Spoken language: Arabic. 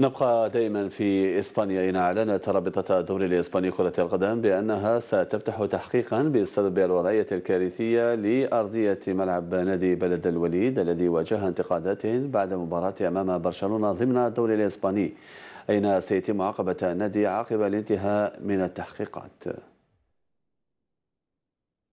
نبقى دائما في إسبانيا إن أعلنت رابطة الدوري الإسباني كرة القدم بأنها ستفتح تحقيقا بسبب الوضعية الكارثية لأرضية ملعب نادي بلد الوليد الذي واجه انتقادات بعد مباراة أمام برشلونة ضمن الدوري الإسباني أين سيتم عقبة النادي عقب الانتهاء من التحقيقات